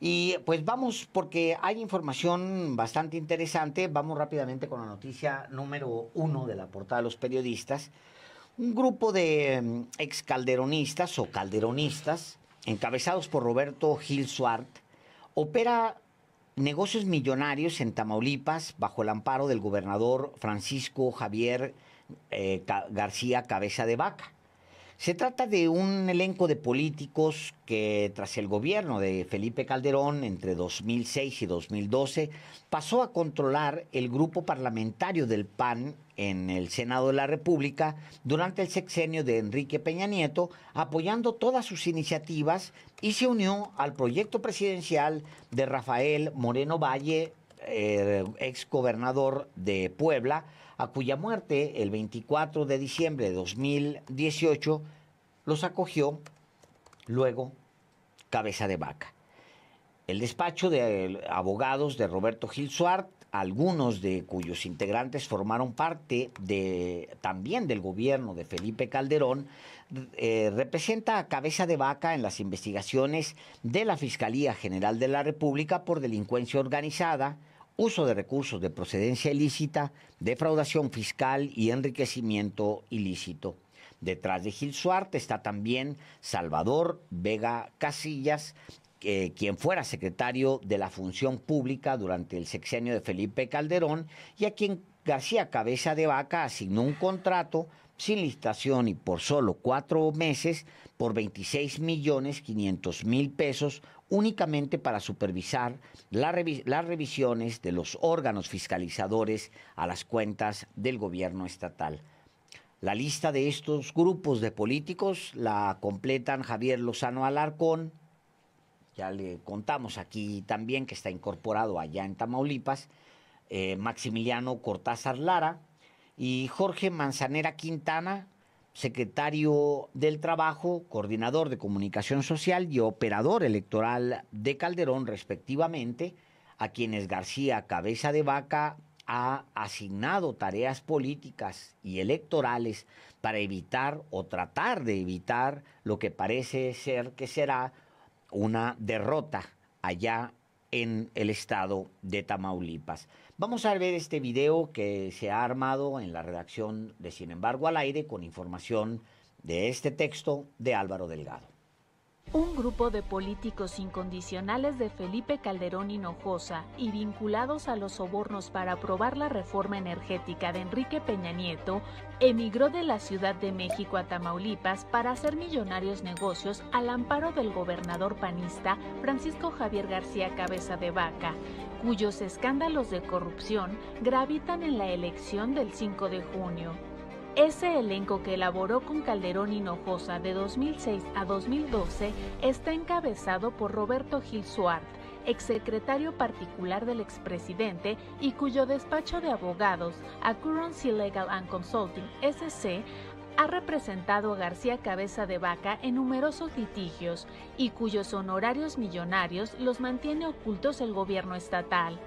Y pues vamos, porque hay información bastante interesante, vamos rápidamente con la noticia número uno de la portada de los periodistas. Un grupo de mm, excalderonistas o calderonistas, encabezados por Roberto Gil Suart, opera negocios millonarios en Tamaulipas bajo el amparo del gobernador Francisco Javier eh, García Cabeza de Vaca. Se trata de un elenco de políticos que tras el gobierno de Felipe Calderón entre 2006 y 2012 pasó a controlar el grupo parlamentario del PAN en el Senado de la República durante el sexenio de Enrique Peña Nieto, apoyando todas sus iniciativas y se unió al proyecto presidencial de Rafael Moreno Valle, eh, ex gobernador de Puebla, a cuya muerte el 24 de diciembre de 2018 los acogió luego Cabeza de Vaca. El despacho de eh, abogados de Roberto Gil Suart, algunos de cuyos integrantes formaron parte también del gobierno de Felipe Calderón, eh, representa a cabeza de vaca en las investigaciones de la Fiscalía General de la República por delincuencia organizada, uso de recursos de procedencia ilícita, defraudación fiscal y enriquecimiento ilícito. Detrás de Gil Suarte está también Salvador Vega Casillas, quien fuera secretario de la Función Pública durante el sexenio de Felipe Calderón y a quien García Cabeza de Vaca asignó un contrato sin licitación y por solo cuatro meses por 26 millones 500 mil pesos únicamente para supervisar las revisiones de los órganos fiscalizadores a las cuentas del gobierno estatal. La lista de estos grupos de políticos la completan Javier Lozano Alarcón, ya le contamos aquí también que está incorporado allá en Tamaulipas, eh, Maximiliano Cortázar Lara y Jorge Manzanera Quintana, secretario del Trabajo, coordinador de comunicación social y operador electoral de Calderón, respectivamente, a quienes García Cabeza de Vaca ha asignado tareas políticas y electorales para evitar o tratar de evitar lo que parece ser que será una derrota allá en el estado de Tamaulipas. Vamos a ver este video que se ha armado en la redacción de Sin embargo al aire con información de este texto de Álvaro Delgado. Un grupo de políticos incondicionales de Felipe Calderón Hinojosa y vinculados a los sobornos para aprobar la reforma energética de Enrique Peña Nieto emigró de la Ciudad de México a Tamaulipas para hacer millonarios negocios al amparo del gobernador panista Francisco Javier García Cabeza de Vaca, cuyos escándalos de corrupción gravitan en la elección del 5 de junio. Ese elenco que elaboró con Calderón Hinojosa de 2006 a 2012 está encabezado por Roberto Gil Suart, exsecretario particular del expresidente y cuyo despacho de abogados, Accuracy Legal and Consulting SC, ha representado a García Cabeza de Vaca en numerosos litigios y cuyos honorarios millonarios los mantiene ocultos el gobierno estatal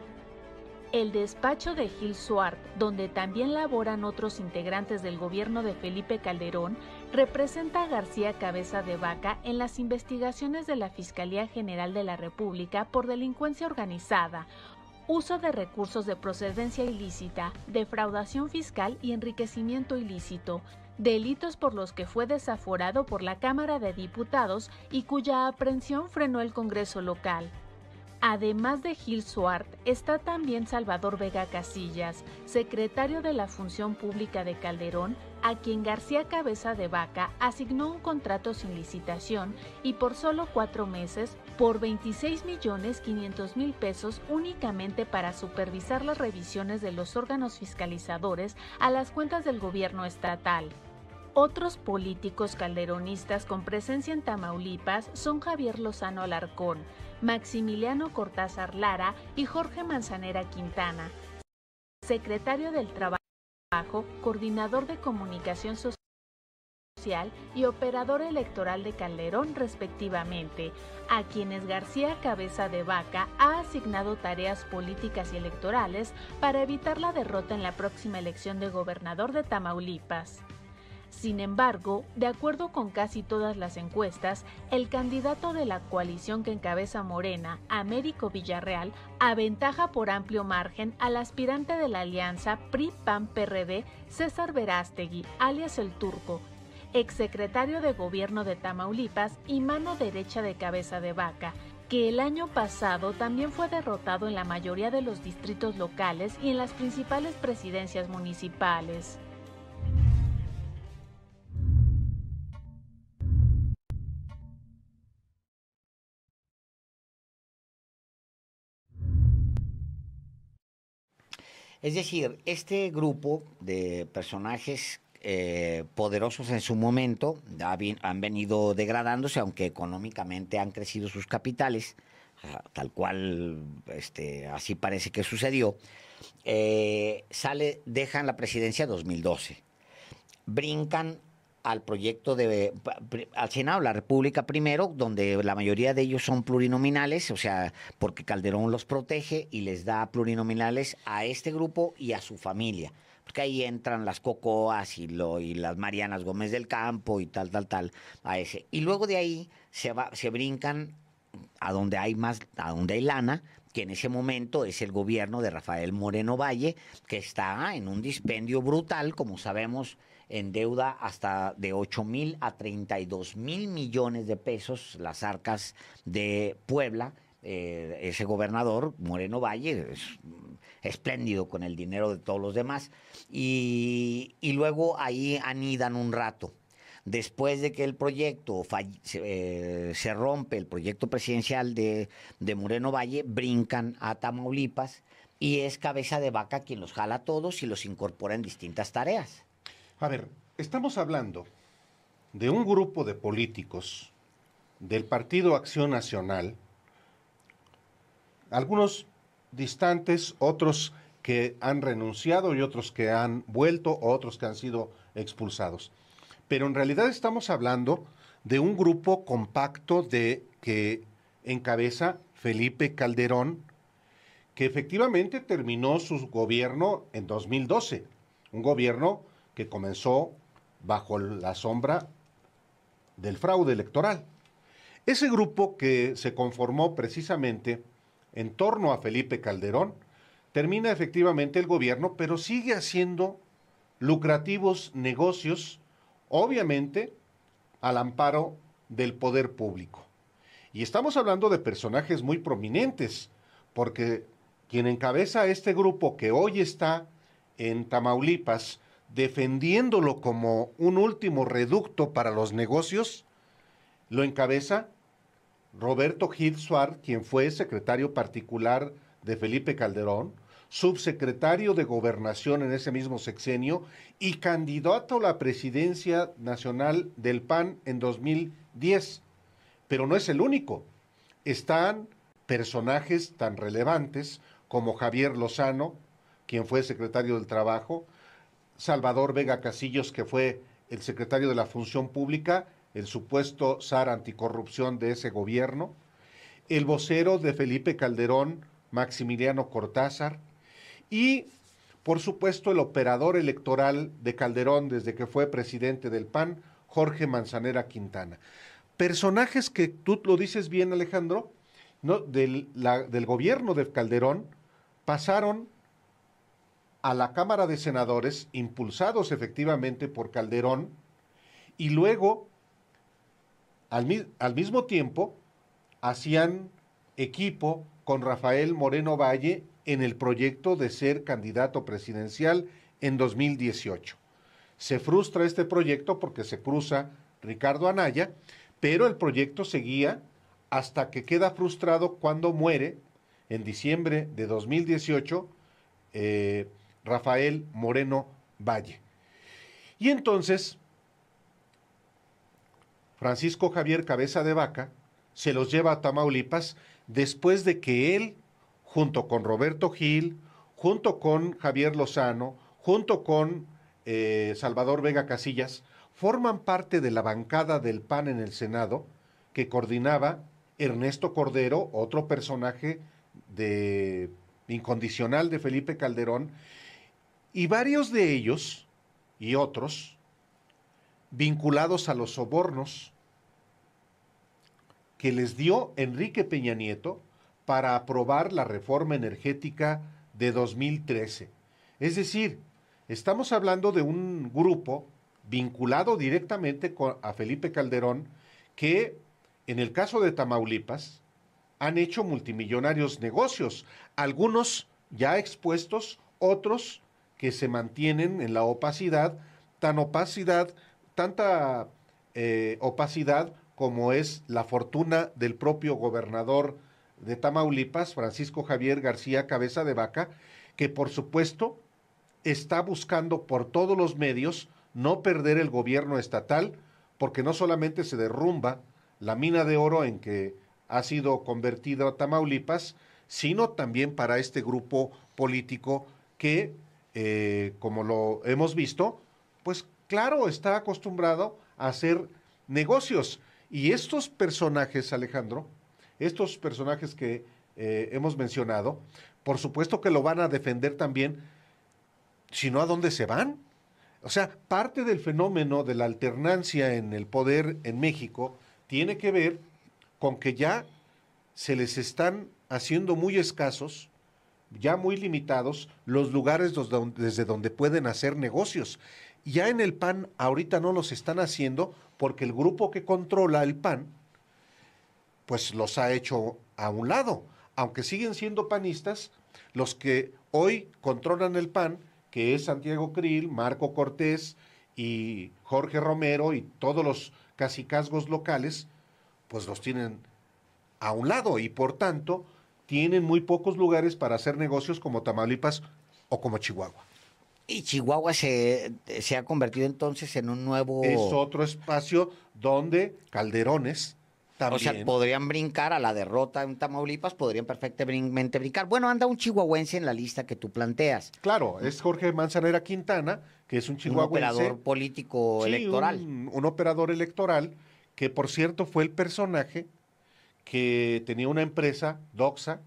el despacho de Gil Suart, donde también laboran otros integrantes del gobierno de Felipe Calderón, representa a García Cabeza de Vaca en las investigaciones de la Fiscalía General de la República por delincuencia organizada, uso de recursos de procedencia ilícita, defraudación fiscal y enriquecimiento ilícito, delitos por los que fue desaforado por la Cámara de Diputados y cuya aprehensión frenó el Congreso local. Además de Gil Suart, está también Salvador Vega Casillas, secretario de la Función Pública de Calderón, a quien García Cabeza de Vaca asignó un contrato sin licitación y por solo cuatro meses por 26 millones 500 mil pesos únicamente para supervisar las revisiones de los órganos fiscalizadores a las cuentas del gobierno estatal. Otros políticos calderonistas con presencia en Tamaulipas son Javier Lozano Alarcón, Maximiliano Cortázar Lara y Jorge Manzanera Quintana, secretario del Trabajo, coordinador de comunicación social y operador electoral de Calderón respectivamente, a quienes García Cabeza de Vaca ha asignado tareas políticas y electorales para evitar la derrota en la próxima elección de gobernador de Tamaulipas. Sin embargo, de acuerdo con casi todas las encuestas, el candidato de la coalición que encabeza Morena, Américo Villarreal, aventaja por amplio margen al aspirante de la alianza PRI-PAN-PRD, César Verástegui, alias el Turco, exsecretario de Gobierno de Tamaulipas y mano derecha de cabeza de vaca, que el año pasado también fue derrotado en la mayoría de los distritos locales y en las principales presidencias municipales. Es decir, este grupo de personajes eh, poderosos en su momento han venido degradándose, aunque económicamente han crecido sus capitales, ah, tal cual este, así parece que sucedió. Eh, sale, dejan la presidencia 2012. Brincan al proyecto de al Senado la República primero, donde la mayoría de ellos son plurinominales, o sea, porque Calderón los protege y les da plurinominales a este grupo y a su familia. Porque ahí entran las Cocoas y, lo, y las Marianas Gómez del Campo y tal, tal, tal, a ese. Y luego de ahí se, va, se brincan a donde hay más, a donde hay lana, que en ese momento es el gobierno de Rafael Moreno Valle, que está en un dispendio brutal, como sabemos, en deuda hasta de 8 mil a 32 mil millones de pesos las arcas de Puebla. Eh, ese gobernador, Moreno Valle, es espléndido con el dinero de todos los demás. Y, luego ahí anidan un rato. Después de que el proyecto eh, se rompe, el proyecto presidencial de, de Moreno Valle, brincan a Tamaulipas y es cabeza de vaca quien los jala todos y los incorpora en distintas tareas. A ver, estamos hablando de un grupo de políticos del Partido Acción Nacional, algunos distantes, otros que han renunciado y otros que han vuelto, otros que han sido expulsados. Pero en realidad estamos hablando de un grupo compacto de que encabeza Felipe Calderón, que efectivamente terminó su gobierno en 2012, un gobierno que comenzó bajo la sombra del fraude electoral. Ese grupo que se conformó precisamente en torno a Felipe Calderón, termina efectivamente el gobierno, pero sigue haciendo lucrativos negocios, obviamente al amparo del poder público. Y estamos hablando de personajes muy prominentes, porque quien encabeza este grupo que hoy está en Tamaulipas defendiéndolo como un último reducto para los negocios, lo encabeza Roberto Gil Suar, quien fue secretario particular de Felipe Calderón, subsecretario de Gobernación en ese mismo sexenio y candidato a la presidencia nacional del PAN en 2010. Pero no es el único. Están personajes tan relevantes como Javier Lozano, quien fue secretario del Trabajo, Salvador Vega Casillos, que fue el secretario de la Función Pública, el supuesto zar anticorrupción de ese gobierno, el vocero de Felipe Calderón, Maximiliano Cortázar, y por supuesto el operador electoral de Calderón desde que fue presidente del PAN, Jorge Manzanera Quintana. Personajes que tú lo dices bien, Alejandro, del gobierno de Calderón pasaron a la Cámara de Senadores, impulsados efectivamente por Calderón, y luego, al, mismo tiempo, hacían equipo con Rafael Moreno Valle en el proyecto de ser candidato presidencial en 2018. Se frustra este proyecto porque se cruza Ricardo Anaya, pero el proyecto seguía hasta que queda frustrado cuando muere en diciembre de 2018 Rafael Moreno Valle. Y entonces, Francisco Javier Cabeza de Vaca se los lleva a Tamaulipas después de que él, junto con Roberto Gil, junto con Javier Lozano, junto con eh, Salvador Vega Casillas, forman parte de la bancada del PAN en el Senado que coordinaba Ernesto Cordero, otro personaje de incondicional de Felipe Calderón, y varios de ellos, y otros, vinculados a los sobornos que les dio Enrique Peña Nieto para aprobar la reforma energética de 2013. Es decir, estamos hablando de un grupo vinculado directamente a Felipe Calderón que, en el caso de Tamaulipas, han hecho multimillonarios negocios, algunos ya expuestos, otros que se mantienen en la opacidad, tan opacidad, tanta eh, opacidad como es la fortuna del propio gobernador de Tamaulipas, Francisco Javier García Cabeza de Vaca, que por supuesto está buscando por todos los medios no perder el gobierno estatal, porque no solamente se derrumba la mina de oro en que ha sido convertida Tamaulipas, sino también para este grupo político que eh, como lo hemos visto, pues claro, está acostumbrado a hacer negocios. Y estos personajes, Alejandro, estos personajes que eh, hemos mencionado, por supuesto que lo van a defender también, si no, ¿a dónde se van? O sea, parte del fenómeno de la alternancia en el poder en México tiene que ver con que ya se les están haciendo muy escasos ya muy limitados los lugares desde donde pueden hacer negocios. Ya en el PAN ahorita no los están haciendo porque el grupo que controla el PAN, pues los ha hecho a un lado. Aunque siguen siendo panistas, los que hoy controlan el PAN, que es Santiago Krill, Marco Cortés y Jorge Romero y todos los cacicazgos locales, pues los tienen a un lado y por tanto tienen muy pocos lugares para hacer negocios como Tamaulipas o como Chihuahua. Y Chihuahua se, se ha convertido entonces en un nuevo... Es otro espacio donde calderones también. O sea, podrían brincar a la derrota en Tamaulipas, podrían perfectamente brincar. Bueno, anda un chihuahuense en la lista que tú planteas. Claro, es Jorge Manzanera Quintana, que es un chihuahuense. Un operador político electoral. un, operador electoral que, por cierto, fue el personaje que tenía una empresa, Doxa,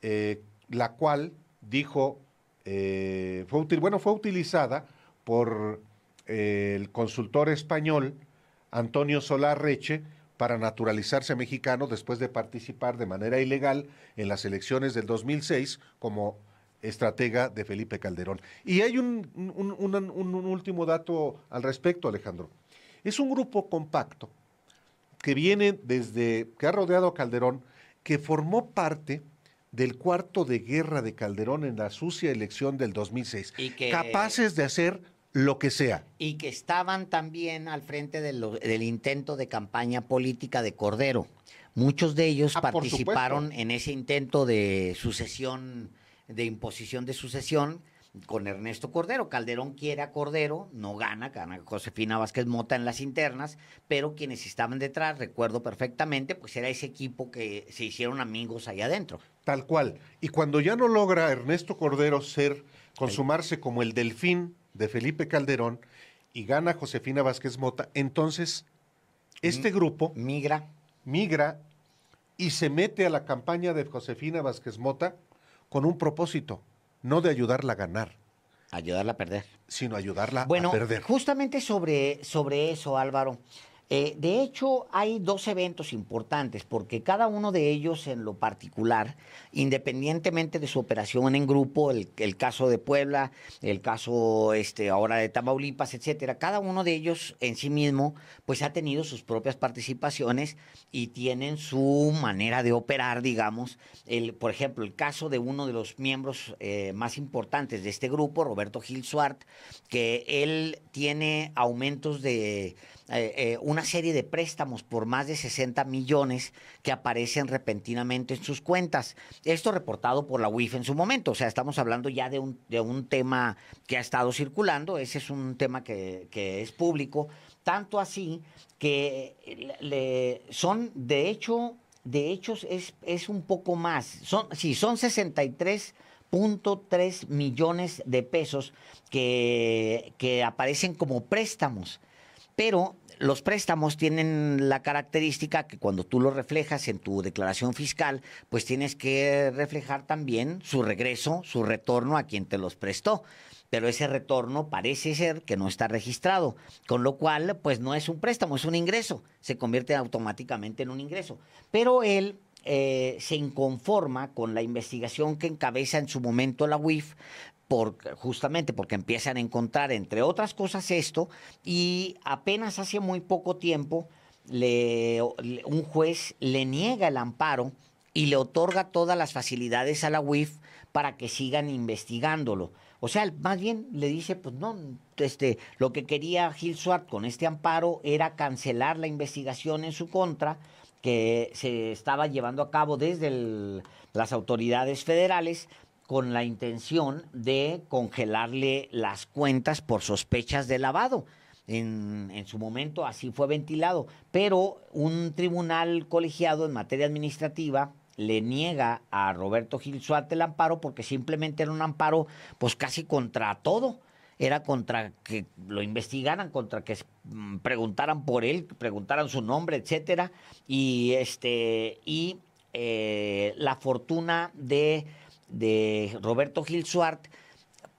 eh, la cual dijo, eh, fue bueno, fue utilizada por eh, el consultor español Antonio Solar Reche para naturalizarse mexicano después de participar de manera ilegal en las elecciones del 2006 como estratega de Felipe Calderón. Y hay un último dato al respecto, Alejandro. Es un grupo compacto que viene desde, que ha rodeado a Calderón, que formó parte del cuarto de guerra de Calderón en la sucia elección del 2006, capaces de hacer lo que sea. Y que estaban también al frente del intento de campaña política de Cordero. Muchos de ellos ah, participaron en ese intento de sucesión, de imposición de sucesión, con Ernesto Cordero. Calderón quiere a Cordero, no gana, gana Josefina Vázquez Mota en las internas, pero quienes estaban detrás, recuerdo perfectamente, pues era ese equipo que se hicieron amigos allá adentro. Tal cual. Y cuando ya no logra Ernesto Cordero ser, consumarse como el delfín de Felipe Calderón y gana Josefina Vázquez Mota, entonces este grupo migra. Migra y se mete a la campaña de Josefina Vázquez Mota con un propósito, no de ayudarla a ganar. Ayudarla a perder. Sino ayudarla a perder. Bueno, justamente sobre, sobre eso, Álvaro. Eh, de hecho, hay dos eventos importantes, porque cada uno de ellos en lo particular, independientemente de su operación en grupo, el, caso de Puebla, el caso este, ahora de Tamaulipas, etcétera, cada uno de ellos en sí mismo, pues ha tenido sus propias participaciones y tienen su manera de operar, digamos. por ejemplo, el caso de uno de los miembros eh, más importantes de este grupo, Roberto Gil Suart, que él tiene aumentos de eh, eh, una serie de préstamos por más de 60 millones que aparecen repentinamente en sus cuentas. Esto reportado por la UIF en su momento. O sea, estamos hablando ya de un, tema que ha estado circulando. Ese es un tema que, es público. Tanto así que son, de hecho, de hecho es, es un poco más. Son, sí, son 63.3 millones de pesos que, que aparecen como préstamos pero los préstamos tienen la característica que cuando tú lo reflejas en tu declaración fiscal, pues tienes que reflejar también su regreso, su retorno a quien te los prestó. Pero ese retorno parece ser que no está registrado, con lo cual pues no es un préstamo, es un ingreso, se convierte automáticamente en un ingreso. Pero él eh, se inconforma con la investigación que encabeza en su momento la UIF justamente porque empiezan a encontrar, entre otras cosas, esto, y apenas hace muy poco tiempo un juez le niega el amparo y le otorga todas las facilidades a la UIF para que sigan investigándolo. O sea, más bien le dice, pues no, este, lo que quería Gil Swart con este amparo era cancelar la investigación en su contra que se estaba llevando a cabo desde las autoridades federales con la intención de congelarle las cuentas por sospechas de lavado. En, su momento así fue ventilado, pero un tribunal colegiado en materia administrativa le niega a Roberto Gil Suárez el amparo porque simplemente era un amparo pues casi contra todo. Era contra que lo investigaran, contra que mm, preguntaran por él, preguntaran su nombre, etcétera, y este y eh, la fortuna de de Roberto Gil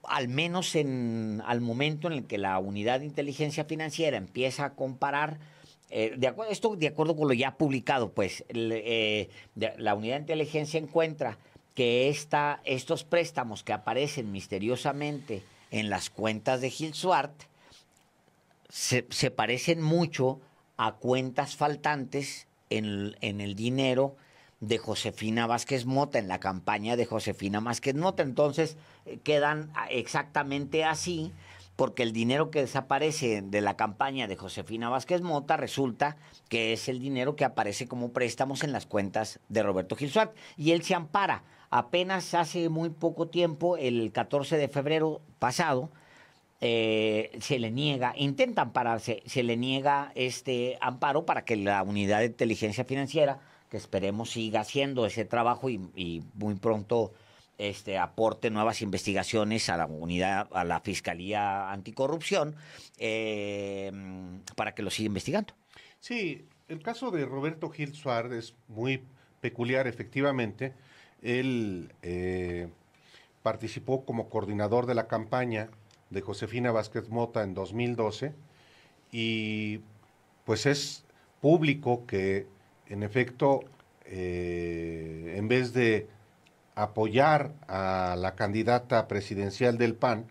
al menos en, al momento en el que la unidad de inteligencia financiera empieza a comparar, eh, de acuerdo, esto de acuerdo con lo ya publicado, pues eh, la unidad de inteligencia encuentra que estos préstamos que aparecen misteriosamente en las cuentas de Gil se, parecen mucho a cuentas faltantes en, en el dinero de Josefina Vázquez Mota, en la campaña de Josefina Vázquez Mota. Entonces eh, quedan ah, exactamente así, porque el dinero que desaparece de la campaña de Josefina Vázquez Mota resulta que es el dinero que aparece como préstamos en las cuentas de Roberto Gilsuat. Y él se ampara. Apenas hace muy poco tiempo, el 14 de febrero pasado, eh, se le niega, ...intenta ampararse... se le niega este amparo para que la unidad de inteligencia financiera que esperemos siga haciendo ese trabajo y, muy pronto este, aporte nuevas investigaciones a la unidad, a la Fiscalía Anticorrupción, eh, para que lo siga investigando. Sí, el caso de Roberto Gil Suárez es muy peculiar, efectivamente. Él eh, participó como coordinador de la campaña de Josefina Vázquez Mota en 2012 y pues es público que en efecto, eh, en vez de apoyar a la candidata presidencial del PAN,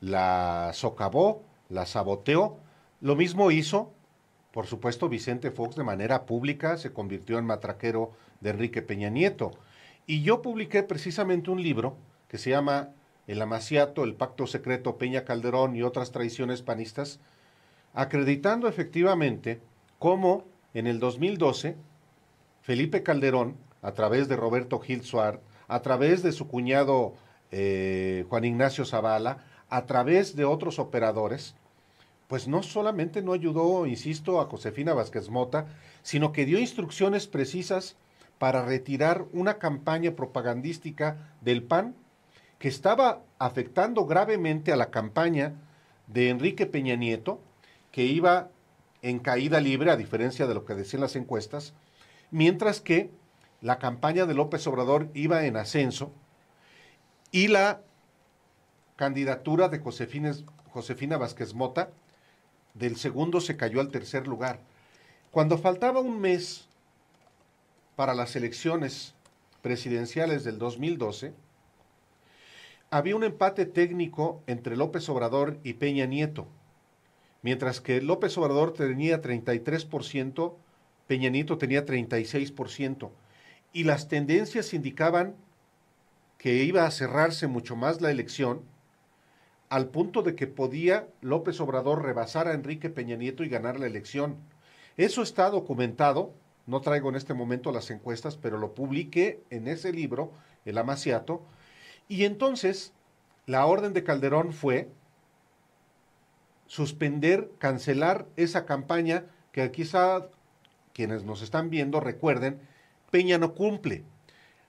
la socavó, la saboteó. Lo mismo hizo, por supuesto, Vicente Fox de manera pública, se convirtió en matraquero de Enrique Peña Nieto. Y yo publiqué precisamente un libro que se llama El Amaciato, el Pacto Secreto Peña Calderón y otras traiciones panistas, acreditando efectivamente cómo en el 2012 Felipe Calderón, a través de Roberto Gil a través de su cuñado eh, Juan Ignacio Zavala, a través de otros operadores, pues no solamente no ayudó, insisto, a Josefina Vázquez Mota, sino que dio instrucciones precisas para retirar una campaña propagandística del PAN que estaba afectando gravemente a la campaña de Enrique Peña Nieto, que iba en caída libre, a diferencia de lo que decían las encuestas, mientras que la campaña de López Obrador iba en ascenso y la candidatura de Josefina Vázquez Mota del segundo se cayó al tercer lugar. Cuando faltaba un mes para las elecciones presidenciales del 2012, había un empate técnico entre López Obrador y Peña Nieto, mientras que López Obrador tenía 33% Peña Nieto tenía 36%. Y las tendencias indicaban que iba a cerrarse mucho más la elección, al punto de que podía López Obrador rebasar a Enrique Peña Nieto y ganar la elección. Eso está documentado, no traigo en este momento las encuestas, pero lo publiqué en ese libro, El Amaciato, y entonces la orden de Calderón fue suspender, cancelar esa campaña que quizá quienes nos están viendo recuerden, Peña no cumple.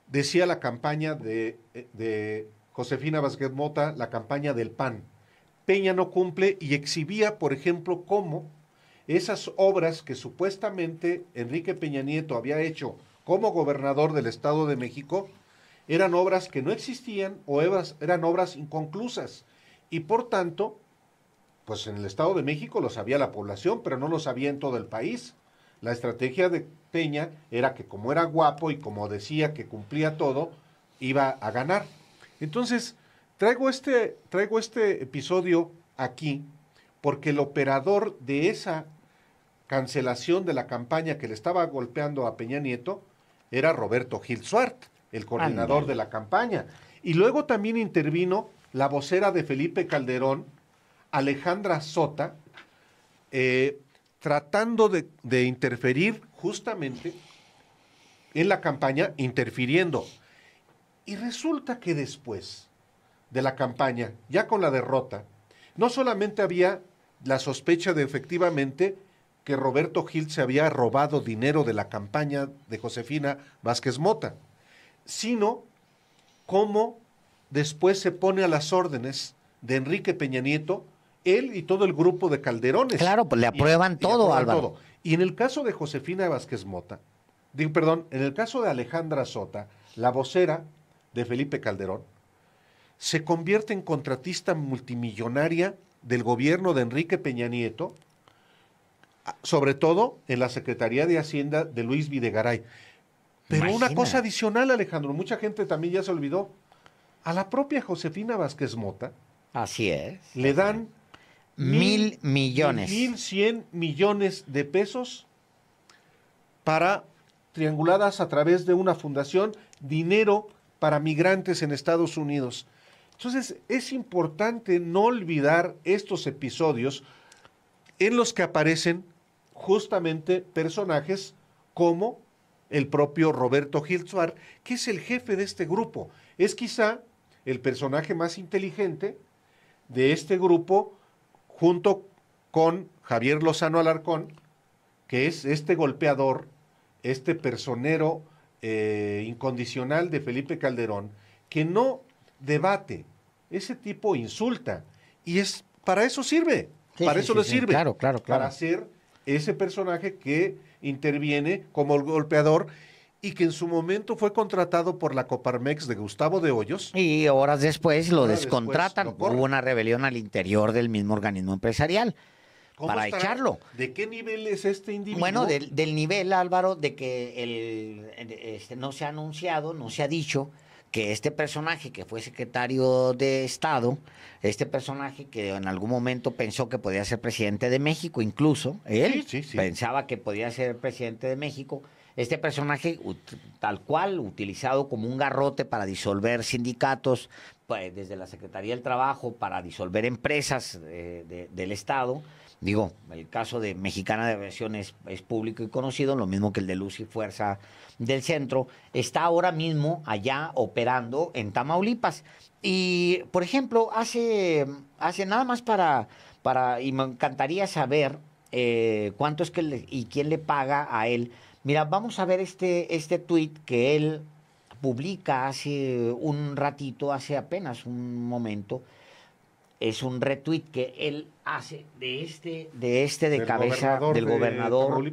Decía la campaña de, Josefina Vázquez Mota, la campaña del PAN. Peña no cumple y exhibía, por ejemplo, cómo esas obras que supuestamente Enrique Peña Nieto había hecho como gobernador del Estado de México, eran obras que no existían o eran obras inconclusas. Y por tanto, pues en el Estado de México lo sabía la población, pero no lo sabía en todo el país. La estrategia de Peña era que como era guapo y como decía que cumplía todo, iba a ganar. Entonces, traigo este, traigo este episodio aquí porque el operador de esa cancelación de la campaña que le estaba golpeando a Peña Nieto era Roberto Gil Suart, el coordinador de la campaña. Y luego también intervino la vocera de Felipe Calderón, Alejandra Sota, eh, tratando de, interferir justamente en la campaña, interfiriendo. Y resulta que después de la campaña, ya con la derrota, no solamente había la sospecha de efectivamente que Roberto Gil se había robado dinero de la campaña de Josefina Vázquez Mota, sino cómo después se pone a las órdenes de Enrique Peña Nieto él y todo el grupo de Calderones. Claro, pues le aprueban todo, y Álvaro. Y en el caso de Josefina Vázquez Mota, perdón, en el caso de Alejandra Sota, la vocera de Felipe Calderón, se convierte en contratista multimillonaria del gobierno de Enrique Peña Nieto, sobre todo en la Secretaría de Hacienda de Luis Videgaray. Pero una cosa adicional, Alejandro, mucha gente también ya se olvidó. A la propia Josefina Vázquez Mota. Así es. Le dan mil, millones. Mil cien millones de pesos para trianguladas a través de una fundación, dinero para migrantes en Estados Unidos. Entonces es importante no olvidar estos episodios en los que aparecen justamente personajes como el propio Roberto Hiltsworth, que es el jefe de este grupo. Es quizá el personaje más inteligente de este grupo junto con Javier Lozano Alarcón, que es este golpeador, este personero eh, incondicional de Felipe Calderón, que no debate, ese tipo insulta. Y es para eso sirve, para eso le sirve. Claro, claro, Para ser ese personaje que interviene como el golpeador y que en su momento fue contratado por la Coparmex de Gustavo de Hoyos. Y horas después lo descontratan. Hubo una rebelión al interior del mismo organismo empresarial para echarlo. ¿De qué nivel es este individuo? Bueno, del, nivel, Álvaro, de que el, este, no se ha anunciado, no se ha dicho que este personaje que fue secretario de Estado, este personaje que en algún momento pensó que podía ser presidente de México, incluso él pensaba que podía ser presidente de México, este personaje, tal cual, utilizado como un garrote para disolver sindicatos, desde la Secretaría del Trabajo, para disolver empresas eh, del Estado. Digo, el caso de Mexicana de Aviación es, público y conocido, lo mismo que el de Luz y Fuerza del Centro. Está ahora mismo allá operando en Tamaulipas. Y, por ejemplo, hace, hace nada más para, para, y me encantaría saber eh, cuánto es que y quién le paga a él Mira, vamos a ver este, este tweet que él publica hace un ratito, hace apenas un momento. Es un retweet que él hace de este, de este de cabeza del gobernador.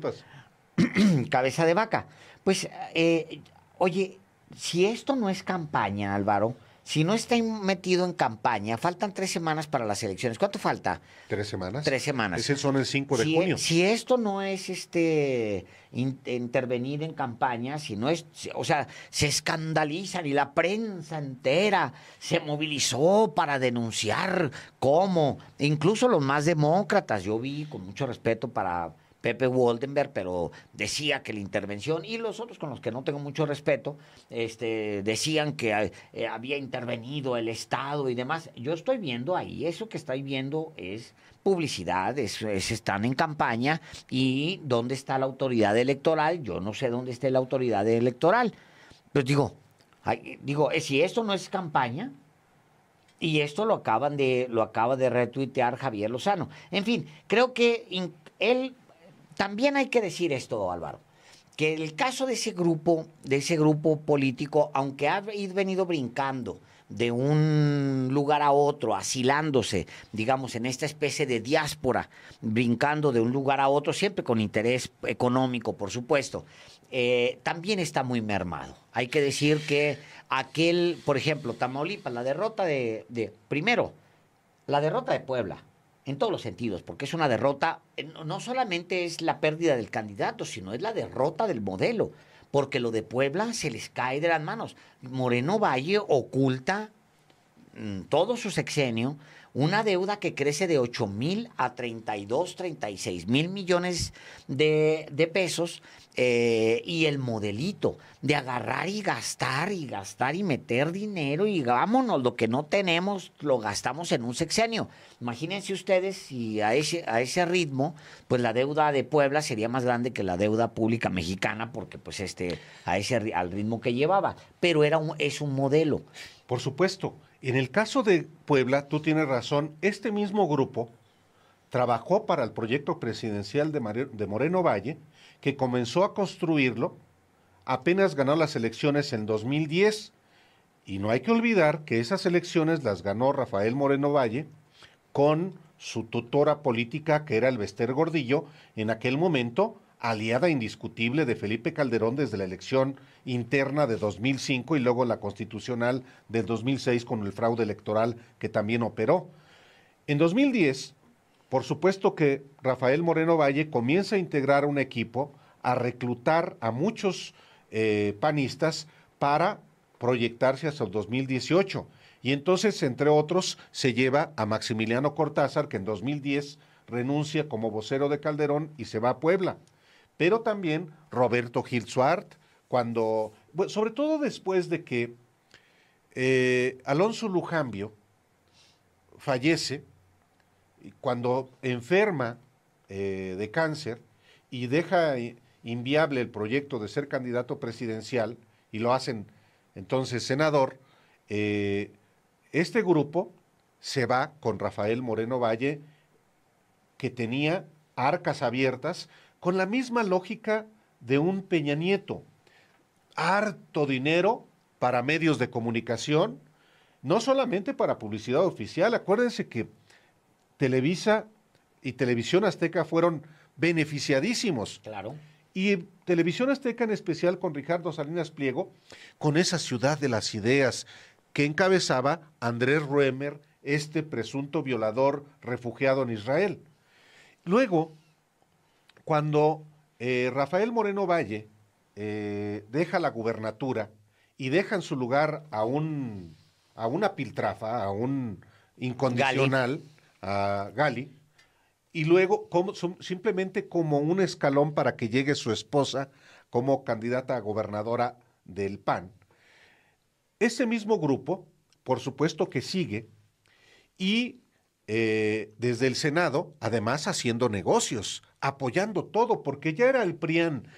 cabeza de vaca. Pues, eh, oye, si esto no es campaña, Álvaro, si no está metido en campaña, faltan tres semanas para las elecciones. ¿Cuánto falta? Tres semanas. Tres semanas. Ese son el 5 de e-, junio. Si esto no es este intervenir en campaña, si no es, o sea, se escandalizan y la prensa entera se movilizó para denunciar cómo, incluso los más demócratas. Yo vi con mucho respeto para Pepe Woldenberg, pero decía que la intervención, y los otros con los que no tengo mucho respeto, este, decían que eh, había intervenido el Estado y demás. Yo estoy viendo ahí, eso que estoy viendo es publicidad, están en campaña, y dónde está la autoridad electoral, yo no sé dónde esté la autoridad electoral. Pero pues digo, digo, eh, si esto no es campaña, y esto lo acaban de, lo acaba de retuitear Javier Lozano. En fin, creo que él también hay que decir esto, Álvaro, que el caso de ese grupo, de ese grupo político, aunque ha venido brincando de un lugar a otro, asilándose, digamos, en esta especie de diáspora, brincando de un lugar a otro, siempre con interés económico, por supuesto, eh, también está muy mermado. Hay que decir que aquel, por ejemplo, Tamaulipas, la derrota de primero, la derrota de Puebla, en todos los sentidos, porque es una derrota, eh, no solamente es la pérdida del candidato, sino es la derrota del modelo, porque lo de Puebla se les cae de las manos. Moreno Valle oculta mm, todo su sexenio una deuda que crece de 8 mil a 32, 36 mil millones de, pesos eh, y el modelito de agarrar y gastar y gastar y meter dinero y vámonos, lo que no tenemos lo gastamos en un sexenio. Imagínense ustedes si a ese, a ese ritmo, pues la deuda de Puebla sería más grande que la deuda pública mexicana porque pues este, a ese, al ritmo que llevaba, pero era un, es un modelo. Por supuesto. En el caso de Puebla, tú tienes razón, este mismo grupo trabajó para el proyecto presidencial de, Moreno Valle, que comenzó a construirlo apenas ganó las elecciones en 2010. Y no hay que olvidar que esas elecciones las ganó Rafael Moreno Valle con su tutora política, que era el Vester Gordillo, en aquel momento aliada indiscutible de Felipe Calderón desde la elección interna de 2005 y luego la constitucional del 2006 con el fraude electoral que también operó. En 2010, por supuesto que Rafael Moreno Valle comienza a integrar un equipo, a reclutar a muchos eh, panistas para proyectarse hasta el 2018. Y entonces, entre otros, se lleva a Maximiliano Cortázar, que en 2010 renuncia como vocero de Calderón y se va a Puebla pero también Roberto Hirschwart, cuando, sobre todo después de que eh, Alonso Lujambio fallece, cuando enferma eh, de cáncer y deja inviable el proyecto de ser candidato presidencial, y lo hacen entonces senador, eh, este grupo se va con Rafael Moreno Valle, que tenía arcas abiertas con la misma lógica de un Peña Nieto. Harto dinero para medios de comunicación, no solamente para publicidad oficial. Acuérdense que Televisa y Televisión Azteca fueron beneficiadísimos. Claro. Y Televisión Azteca en especial con Ricardo Salinas Pliego, con esa ciudad de las ideas que encabezaba Andrés Ruemer, este presunto violador refugiado en Israel. Luego, cuando eh, Rafael Moreno Valle eh, deja la gubernatura y deja en su lugar a a una piltrafa, a un incondicional, a Gali, y luego como, simplemente como un escalón para que llegue su esposa como candidata a gobernadora del PAN. Ese mismo grupo, por supuesto que sigue, y eh, desde el Senado, además haciendo negocios, apoyando todo, porque ya era el PRIAN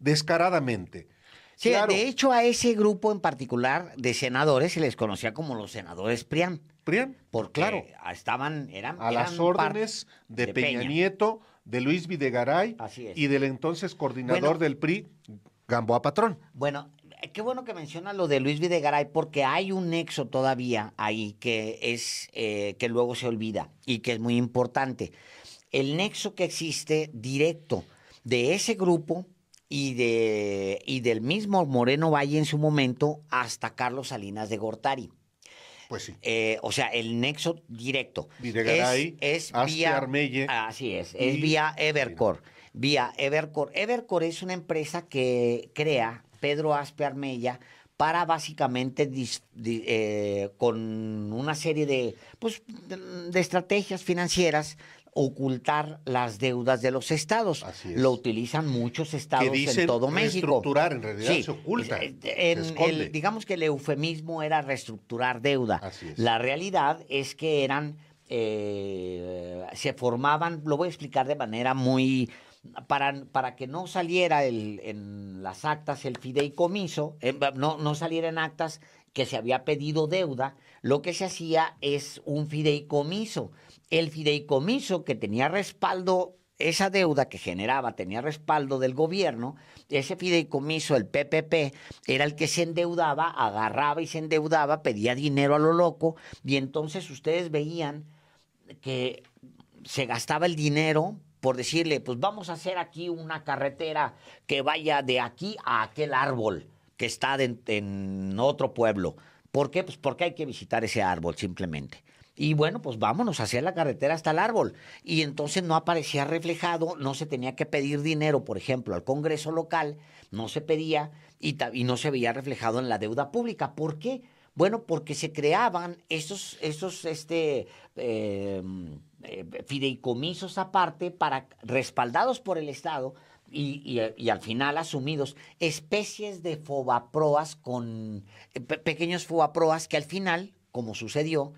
descaradamente. Sí, de hecho a ese grupo en particular de senadores se les conocía como los senadores PRIAN. PRIAN. Porque claro. estaban, eran... A las órdenes de, Peña, Nieto, de Luis Videgaray Así y del entonces coordinador del PRI, Gamboa Patrón. Bueno, eh, qué bueno que menciona lo de Luis Videgaray porque hay un nexo todavía ahí que es eh, que luego se olvida y que es muy importante el nexo que existe directo de ese grupo y, de, del mismo Moreno Valle en su momento hasta Carlos Salinas de Gortari. Pues sí. Eh, o sea, el nexo directo. es, vía Armelle. Así es, es vía Evercore. Vía Evercore. Evercore es una empresa que crea Pedro Aspe Armella para básicamente eh, con una serie de, pues, de estrategias financieras ocultar las deudas de los estados. Lo utilizan muchos estados en todo México. Reestructurar, en realidad se oculta. digamos que el eufemismo era reestructurar deuda. La realidad es que eran, eh, se formaban, lo voy a explicar de manera muy para, para, que no saliera en las actas el fideicomiso, eh, no, no saliera en actas que se había pedido deuda, lo que se hacía es un fideicomiso. El fideicomiso que tenía respaldo, esa deuda que generaba tenía respaldo del gobierno, ese fideicomiso, el PPP, era el que se endeudaba, agarraba y se endeudaba, pedía dinero a lo loco, y entonces ustedes veían que se gastaba el dinero por decirle, pues vamos a hacer aquí una carretera que vaya de aquí a aquel árbol que está en otro pueblo. ¿Por qué? Pues porque hay que visitar ese árbol simplemente. Y bueno, pues vámonos hacia la carretera hasta el árbol. Y entonces no aparecía reflejado, no se tenía que pedir dinero, por ejemplo, al Congreso local, no se pedía y, no se veía reflejado en la deuda pública. ¿Por qué? Bueno, porque se creaban esos, esos este, eh, eh, fideicomisos aparte para respaldados por el Estado y, al final asumidos, especies de fobaproas con eh, pequeños fobaproas que al final, como sucedió,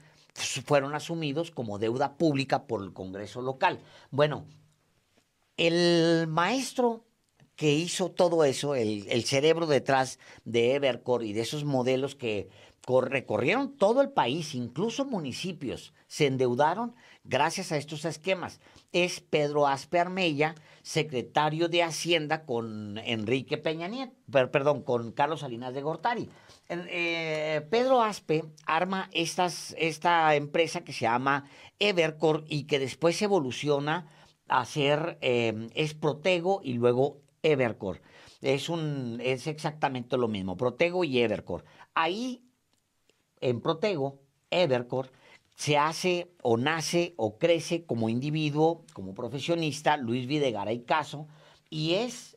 fueron asumidos como deuda pública por el Congreso local. Bueno, el maestro que hizo todo eso, el, el cerebro detrás de Evercore y de esos modelos que recorrieron todo el país, incluso municipios, se endeudaron gracias a estos esquemas. Es Pedro Aspe Armella, secretario de Hacienda con Enrique Peña Nieto, perdón, con Carlos Salinas de Gortari. Eh, Pedro Aspe arma esta empresa que se llama Evercore y que después evoluciona a ser, em, es Protego y luego Evercore. Es, un, es exactamente lo mismo, Protego y Evercore. Ahí, en Protego, Evercore, se hace o nace o crece como individuo, como profesionista, Luis Videgaray Caso, y es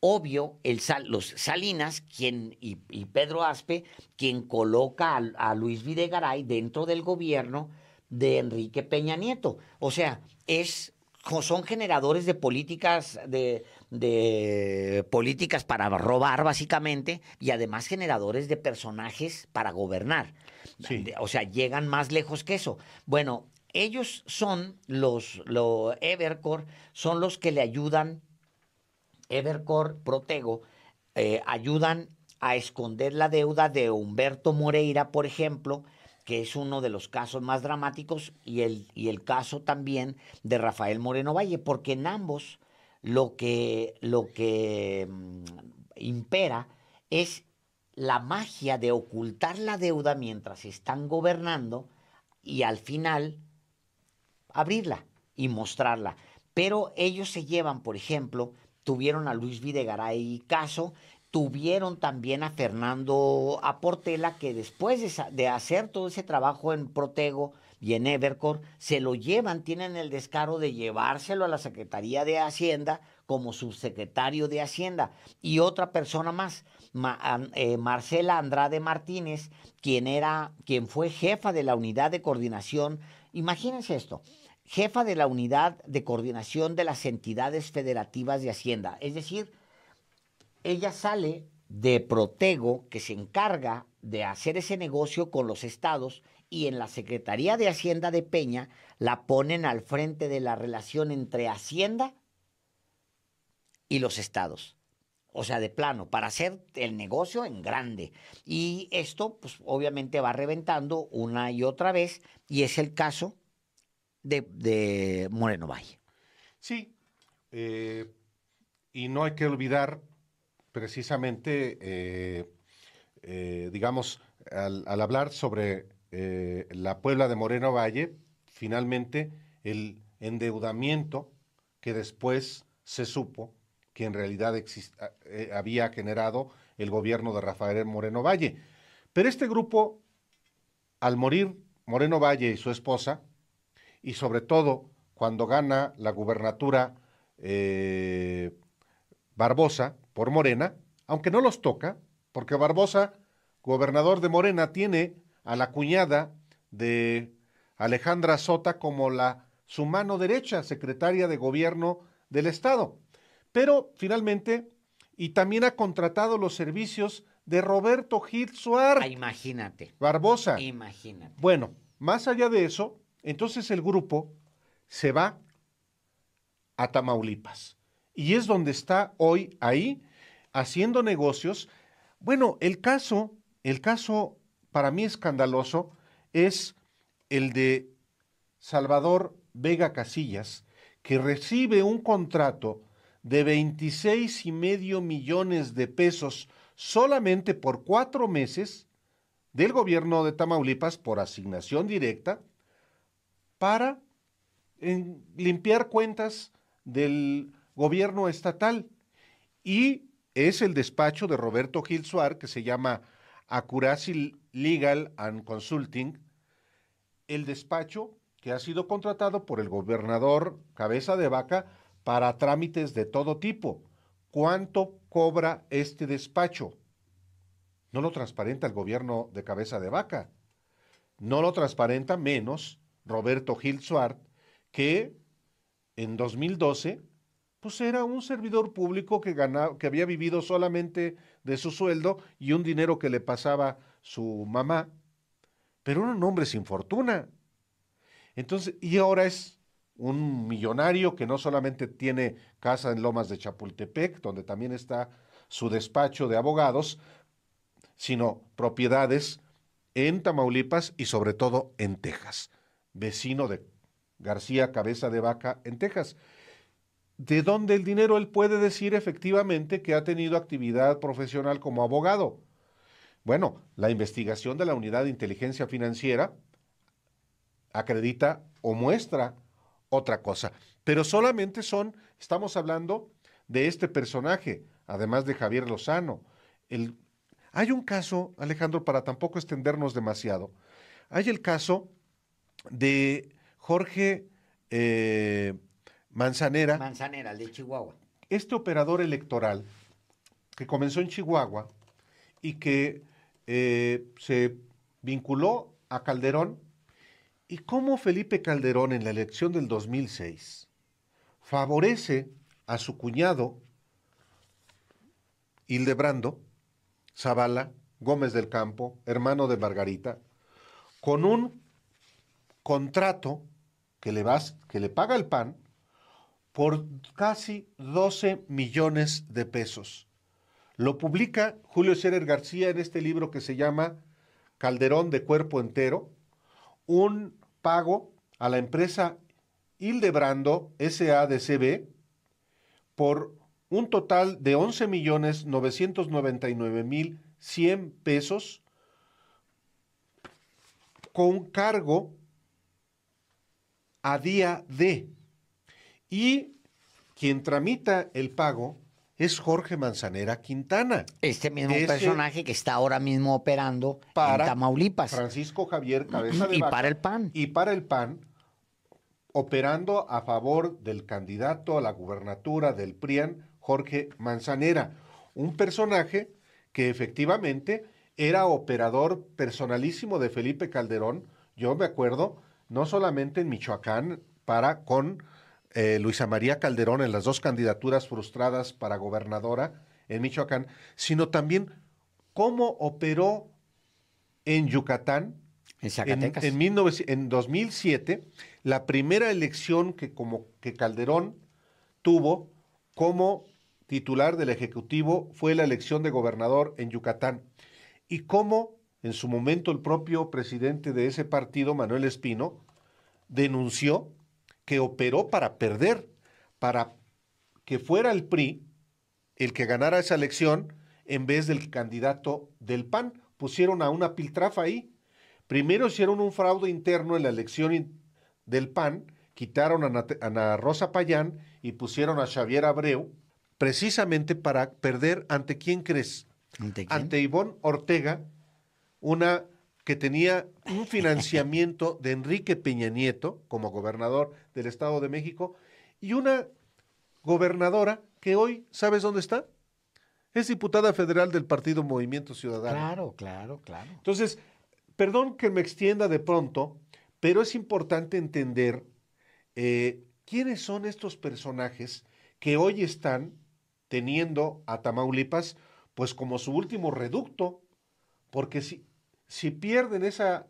obvio el los Salinas quien, y, Pedro Aspe quien coloca a, Luis Videgaray dentro del gobierno de Enrique Peña Nieto. O sea, es son generadores de políticas de, políticas para robar básicamente y además generadores de personajes para gobernar. O sea, llegan más lejos que eso. Bueno, ellos son los, los Evercore, son los que le ayudan, Evercore, Protego, eh, ayudan a esconder la deuda de Humberto Moreira, por ejemplo, que es uno de los casos más dramáticos, y el, y el caso también de Rafael Moreno Valle, porque en ambos lo que, lo que mm, impera es la magia de ocultar la deuda mientras están gobernando y al final abrirla y mostrarla. Pero ellos se llevan, por ejemplo, tuvieron a Luis Videgaray Caso, tuvieron también a Fernando Aportela, que después de, hacer todo ese trabajo en Protego y en Evercore, se lo llevan, tienen el descaro de llevárselo a la Secretaría de Hacienda como subsecretario de Hacienda y otra persona más. Eh, Marcela Andrade Martínez, quien, era, quien fue jefa de la unidad de coordinación. Imagínense esto, jefa de la unidad de coordinación de las entidades federativas de Hacienda. Es decir, ella sale de Protego, que se encarga de hacer ese negocio con los estados, y en la Secretaría de Hacienda de Peña la ponen al frente de la relación entre Hacienda y los estados. O sea, de plano, para hacer el negocio en grande. Y esto, pues obviamente va reventando una y otra vez, y es el caso de, Moreno Valle. Sí, eh, y no hay que olvidar precisamente, eh, eh, digamos, al, hablar sobre la Puebla de Moreno Valle, finalmente el endeudamiento que después se supo que en realidad ah, eh, había generado el gobierno de Rafael Moreno Valle. Pero este grupo, al morir Moreno Valle y su esposa, y sobre todo cuando gana la gubernatura eh, Barbosa por Morena, aunque no los toca, porque Barbosa, gobernador de Morena, tiene a la cuñada de Alejandra Sota como la su mano derecha, secretaria de gobierno del Estado. Pero finalmente, y también ha contratado los servicios de Roberto Gil Suárez. Ah, imagínate. Barbosa. Imagínate. Bueno, más allá de eso, entonces el grupo se va a Tamaulipas. Y es donde está hoy ahí haciendo negocios. Bueno, el caso, el caso para mí escandaloso es el de Salvador Vega Casillas, que recibe un contrato de 26 y medio millones de pesos solamente por cuatro meses del gobierno de Tamaulipas por asignación directa para limpiar cuentas del gobierno estatal. Y es el despacho de Roberto Gil Suar, que se llama Acuracy Legal and Consulting, el despacho que ha sido contratado por el gobernador Cabeza de Vaca para trámites de todo tipo. ¿Cuánto cobra este despacho? No lo transparenta el gobierno de cabeza de vaca. No lo transparenta menos Roberto Gil que en 2012 pues era un servidor público que, que había vivido solamente de su sueldo y un dinero que le pasaba su mamá, pero era un hombre sin fortuna. Entonces, y ahora es un millonario que no solamente tiene casa en Lomas de Chapultepec, donde también está su despacho de abogados, sino propiedades en Tamaulipas y sobre todo en Texas, vecino de García Cabeza de Vaca en Texas. ¿De dónde el dinero? Él puede decir efectivamente que ha tenido actividad profesional como abogado. Bueno, la investigación de la Unidad de Inteligencia Financiera acredita o muestra otra cosa. Pero solamente son, estamos hablando de este personaje, además de Javier Lozano. El, hay un caso, Alejandro, para tampoco extendernos demasiado. Hay el caso de Jorge eh, Manzanera. Manzanera, el de Chihuahua. Este operador electoral que comenzó en Chihuahua y que eh, se vinculó a Calderón ¿Y cómo Felipe Calderón en la elección del 2006 favorece a su cuñado Hildebrando Zavala Gómez del Campo, hermano de Margarita, con un contrato que le, vas, que le paga el PAN por casi 12 millones de pesos. Lo publica Julio Scherer García en este libro que se llama Calderón de Cuerpo Entero, un pago a la empresa Hildebrando SADCB por un total de 11.999.100 pesos con cargo a día de. Y quien tramita el pago es Jorge Manzanera Quintana. Este mismo eh, personaje que está ahora mismo operando para en Tamaulipas. Francisco Javier Cabeza de Y para el PAN. Y para el PAN, operando a favor del candidato a la gubernatura del PRIAN, Jorge Manzanera. Un personaje que efectivamente era operador personalísimo de Felipe Calderón. Yo me acuerdo, no solamente en Michoacán, para con eh, Luisa María Calderón en las dos candidaturas frustradas para gobernadora en Michoacán, sino también cómo operó en Yucatán en, 2007 la primera elección que, como, que Calderón tuvo como titular del Ejecutivo fue la elección de gobernador en Yucatán. Y cómo en su momento el propio presidente de ese partido, Manuel Espino, denunció que operó para perder, para que fuera el PRI el que ganara esa elección en vez del candidato del PAN. Pusieron a una piltrafa ahí. Primero hicieron un fraude interno en la elección del PAN, quitaron a Rosa Payán y pusieron a Xavier Abreu, precisamente para perder ante quién crees. ¿Ante, quién? Ortega, una que tenía un financiamiento de Enrique Peña Nieto como gobernador del Estado de México y una gobernadora que hoy, ¿sabes dónde está? Es diputada federal del Partido Movimiento Ciudadano. Claro, claro, claro. Entonces, perdón que me extienda de pronto, pero es importante entender eh, quiénes son estos personajes que hoy están teniendo a Tamaulipas, pues como su último reducto, porque si si pierden esa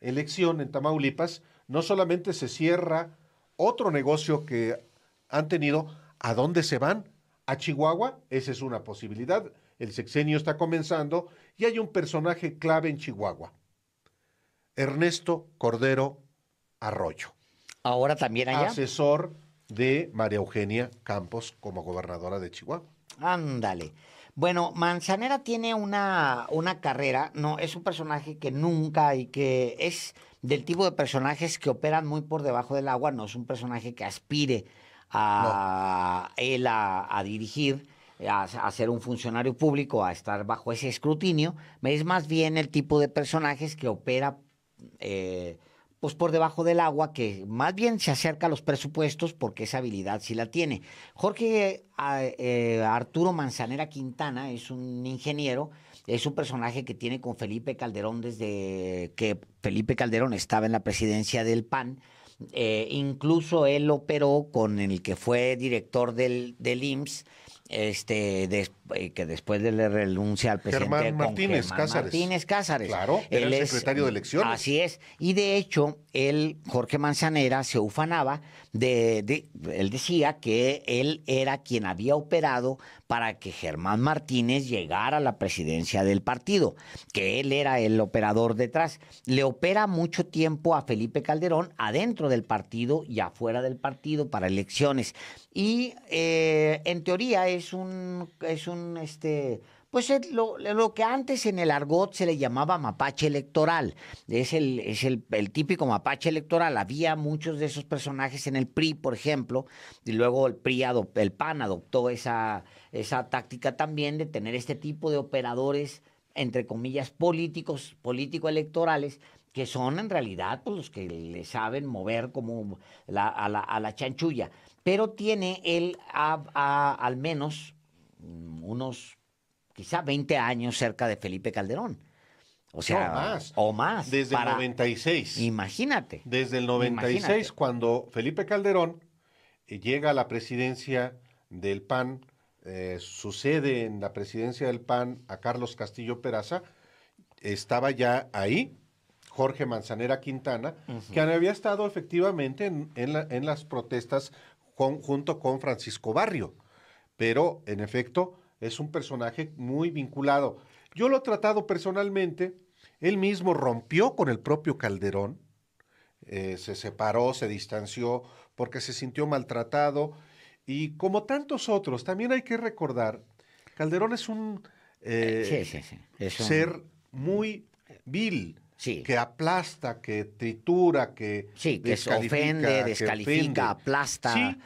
elección en Tamaulipas, no solamente se cierra otro negocio que han tenido, ¿a dónde se van? ¿A Chihuahua? Esa es una posibilidad. El sexenio está comenzando y hay un personaje clave en Chihuahua, Ernesto Cordero Arroyo. Ahora también allá. Asesor de María Eugenia Campos como gobernadora de Chihuahua. Ándale. Bueno, Manzanera tiene una, una carrera, no, es un personaje que nunca y que es del tipo de personajes que operan muy por debajo del agua, no es un personaje que aspire a él a, dirigir, a, ser un funcionario público, a estar bajo ese escrutinio, es más bien el tipo de personajes que opera eh, pues por debajo del agua, que más bien se acerca a los presupuestos porque esa habilidad sí la tiene. Jorge ah, eh, Arturo Manzanera Quintana es un ingeniero, es un personaje que tiene con Felipe Calderón desde que Felipe Calderón estaba en la presidencia del PAN. Eh, incluso él operó con el que fue director del, del IMSS este eh, que después de la renuncia al presidente Germán Martínez Germán Martínez Cázares. Claro, el secretario de elecciones. Así es. Y de hecho, él, Jorge Manzanera, se ufanaba de, de, él decía que él era quien había operado para que Germán Martínez llegara a la presidencia del partido, que él era el operador detrás. Le opera mucho tiempo a Felipe Calderón adentro del partido y afuera del partido para elecciones. Y eh, en teoría es un, este, pues lo, que antes en el argot se le llamaba mapache electoral. Es, el, típico mapache electoral. Había muchos de esos personajes en el PRI, por ejemplo, y luego el PRI, el PAN adoptó esa, táctica también de tener este tipo de operadores, entre comillas, políticos, político-electorales, que son en realidad pues, los que le saben mover como a la chanchulla pero tiene él al menos unos quizá 20 años cerca de Felipe Calderón. O sea, más. o más. Desde el 96. Imagínate. Desde el 96, cuando Felipe Calderón eh, llega a la presidencia del PAN, eh, sucede en la presidencia del PAN a Carlos Castillo Peraza, estaba ya ahí Jorge Manzanera Quintana, que había estado efectivamente en las protestas junto con Francisco Barrio. Pero, en efecto, es un personaje muy vinculado. Yo lo he tratado personalmente. Él mismo rompió con el propio Calderón, eh, se separó, se distanció porque se sintió maltratado. Y como tantos otros, también hay que recordar, Calderón Es un... Eh, ser muy vil, que aplasta, que tritura, que. Sí, que ofende, descalifica, aplasta.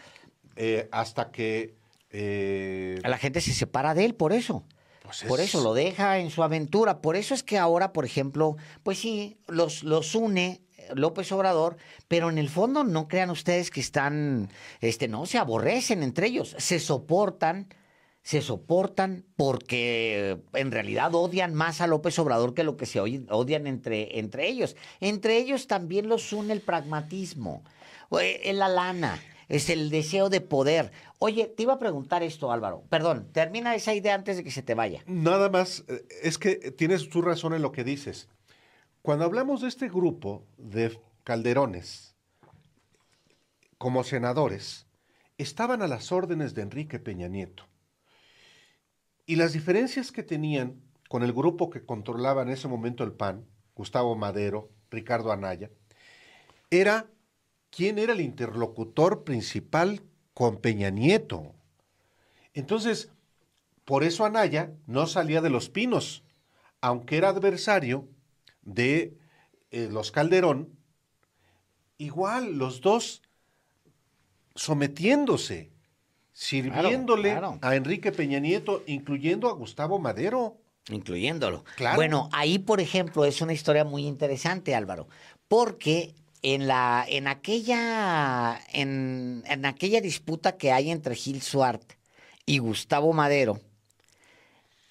Eh, hasta que. Eh, la gente se separa de él por eso. Pues por eso lo deja en su aventura. Por eso es que ahora, por ejemplo, pues sí, los, los une eh, López Obrador, pero en el fondo no crean ustedes que están, este, no, se aborrecen entre ellos, se soportan, se soportan porque eh, en realidad odian más a López Obrador que lo que se odian entre, entre ellos. Entre ellos también los une el pragmatismo, eh, la lana, es el deseo de poder. Oye, te iba a preguntar esto, Álvaro. Perdón, termina esa idea antes de que se te vaya. Nada más, eh, es que tienes tu razón en lo que dices. Cuando hablamos de este grupo de calderones como senadores, estaban a las órdenes de Enrique Peña Nieto y las diferencias que tenían con el grupo que controlaba en ese momento el PAN, Gustavo Madero, Ricardo Anaya, era quién era el interlocutor principal con Peña Nieto. Entonces, por eso Anaya no salía de los pinos, aunque era adversario de eh, los Calderón, igual los dos sometiéndose sirviéndole a Enrique Peña Nieto, incluyendo a Gustavo Madero. Incluyéndolo. Claro. Bueno, ahí, por ejemplo, es una historia muy interesante, Álvaro, porque en la, en aquella, en, aquella disputa que hay entre Gil Suart y Gustavo Madero,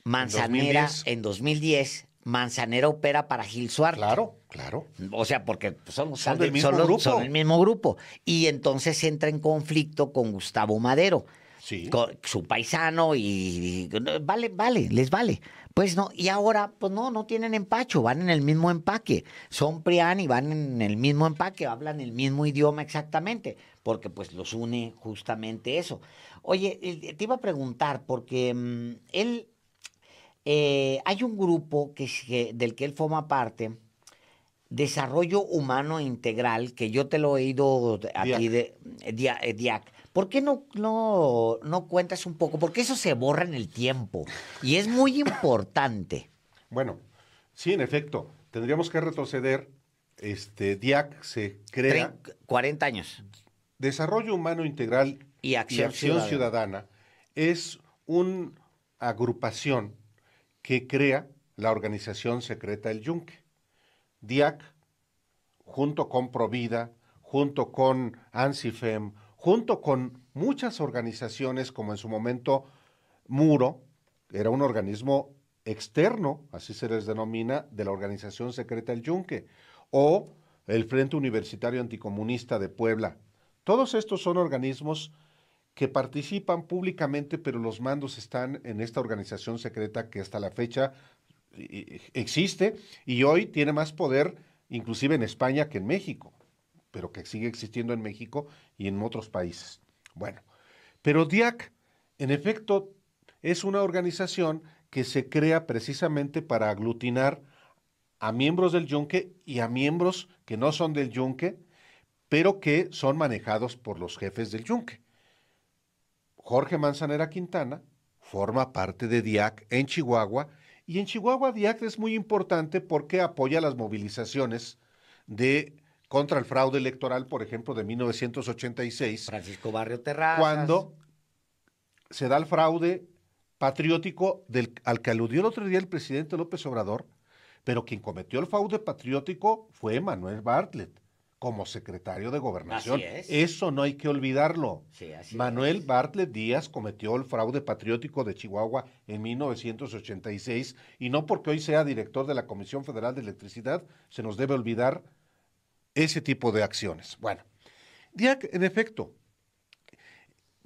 Manzanera, en 2010, Manzanera opera para Gil Suárez. Claro, claro. O sea, porque pues, son, del son, el mismo grupo. Y entonces entra en conflicto con Gustavo Madero con su paisano y, vale, vale, les vale. Pues no, y ahora, pues no, no tienen empacho, van en el mismo empaque. Son prian y van en el mismo empaque, hablan el mismo idioma exactamente, porque pues los une justamente eso. Oye, te iba a preguntar, porque mm, él, eh, hay un grupo que, del que él forma parte, Desarrollo Humano Integral, que yo te lo he oído a de, eh, eh, Diac ¿Por qué no, no, cuentas un poco? Porque eso se borra en el tiempo y es muy importante. Bueno, sí, en efecto, tendríamos que retroceder. Este DIAC se crea. 40 años. Desarrollo Humano Integral y Acción, Ciudadana. es una agrupación que crea la organización secreta El Yunque. DIAC, junto con Provida, junto con ANSIFEM, junto con muchas organizaciones, como en su momento Muro, era un organismo externo, así se les denomina, de la organización secreta El Yunque, o el Frente Universitario Anticomunista de Puebla. Todos estos son organismos que participan públicamente, pero los mandos están en esta organización secreta que hasta la fecha eh, eh, existe y hoy tiene más poder inclusive en España que en México pero que sigue existiendo en México y en otros países. Bueno, pero DIAC, en efecto, es una organización que se crea precisamente para aglutinar a miembros del yunque y a miembros que no son del yunque, pero que son manejados por los jefes del yunque. Jorge Manzanera Quintana forma parte de DIAC en Chihuahua y en Chihuahua DIAC es muy importante porque apoya las movilizaciones de contra el fraude electoral, por ejemplo, de 1986. Francisco Barrio Terrazas. Cuando se da el fraude patriótico al que aludió el otro día el presidente López Obrador, pero quien cometió el fraude patriótico fue Manuel Bartlett como secretario de gobernación. Es. Eso no hay que olvidarlo. Sí, Manuel Bartlett Díaz cometió el fraude patriótico de Chihuahua en 1986 y no porque hoy sea director de la Comisión Federal de Electricidad se nos debe olvidar ese tipo de acciones. Bueno, DIAC, en efecto,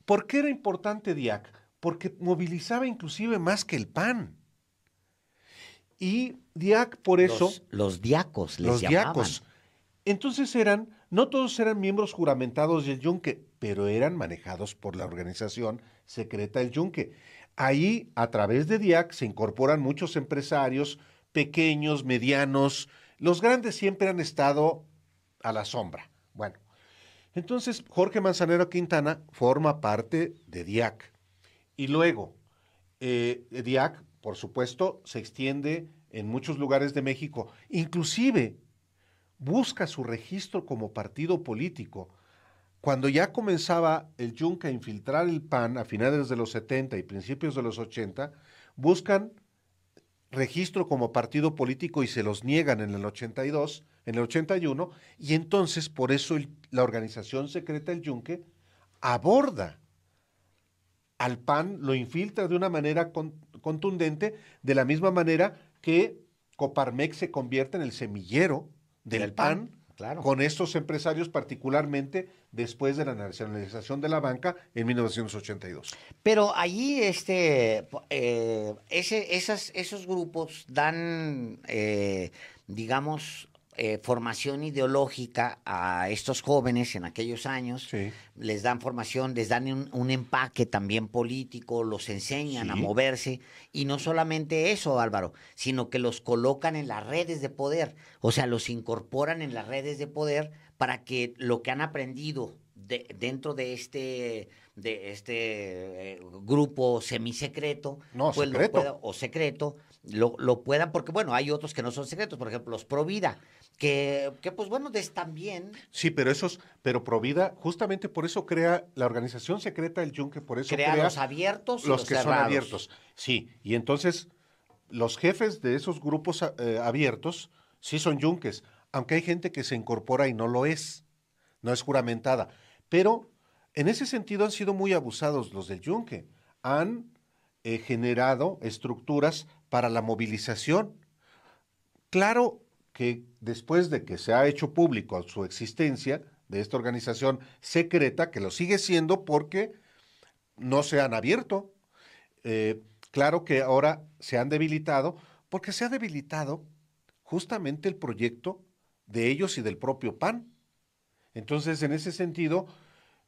¿por qué era importante DIAC? Porque movilizaba inclusive más que el PAN. Y DIAC, por eso... Los, diacos, les los Diacos. Entonces eran, no todos eran miembros juramentados del yunque, pero eran manejados por la organización secreta del yunque. Ahí, a través de DIAC, se incorporan muchos empresarios, pequeños, medianos. Los grandes siempre han estado a la sombra. Bueno, entonces Jorge Manzanero Quintana forma parte de DIAC. Y luego, eh, DIAC, por supuesto, se extiende en muchos lugares de México. Inclusive busca su registro como partido político. Cuando ya comenzaba el yunque a infiltrar el PAN a finales de los 70 y principios de los 80, buscan registro como partido político y se los niegan en el 82 en el 81, y entonces por eso la organización secreta del Yunque aborda al PAN, lo infiltra de una manera contundente, de la misma manera que Coparmex se convierte en el semillero del, PAN, con estos empresarios particularmente después de la nacionalización de la banca en 1982. Pero allí este, eh, ese, esos grupos dan, eh, digamos, eh, formación ideológica a estos jóvenes en aquellos años. Les dan formación, les dan un, empaque también político, los enseñan a moverse. Y no solamente eso, Álvaro, sino que los colocan en las redes de poder. O sea, los incorporan en las redes de poder para que lo que han aprendido de, dentro de este de este eh, grupo semisecreto pues secreto. o secreto lo, lo, puedan porque bueno hay otros que no son secretos por ejemplo los Provida que, pues bueno, están también. Sí, pero esos, pero Provida, justamente por eso crea la organización secreta del Yunque, por eso crea, los abiertos, los, los que son abiertos. Sí, y entonces los jefes de esos grupos eh, abiertos sí son yunques, aunque hay gente que se incorpora y no lo es, no es juramentada. Pero en ese sentido han sido muy abusados los del yunque, han eh, generado estructuras para la movilización. Claro, que después de que se ha hecho público su existencia de esta organización secreta, que lo sigue siendo porque no se han abierto. Eh, claro que ahora se han debilitado, porque se ha debilitado justamente el proyecto de ellos y del propio PAN. Entonces, en ese sentido,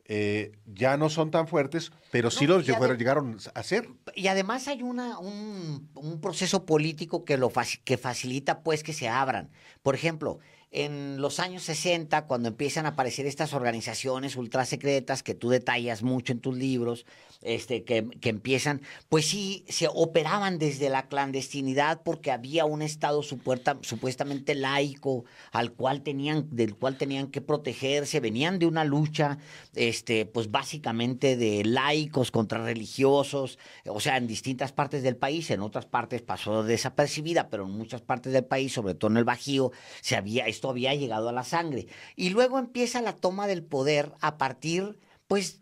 eh, ya no son tan fuertes, pero sí los llegaron, a ser. Y además hay una, un, un proceso político que, lo, que facilita pues que se abran. Por ejemplo, en los años 60, cuando empiezan a aparecer estas organizaciones ultrasecretas que tú detallas mucho en tus libros, este, que, que, empiezan, pues sí, se operaban desde la clandestinidad porque había un Estado supuestamente laico al cual tenían, del cual tenían que protegerse, venían de una lucha, este, pues básicamente de laicos contra religiosos, o sea, en distintas partes del país, en otras partes pasó desapercibida, pero en muchas partes del país, sobre todo en el Bajío, se había esto pues, había llegado a la sangre. Y luego empieza la toma del poder a partir, pues,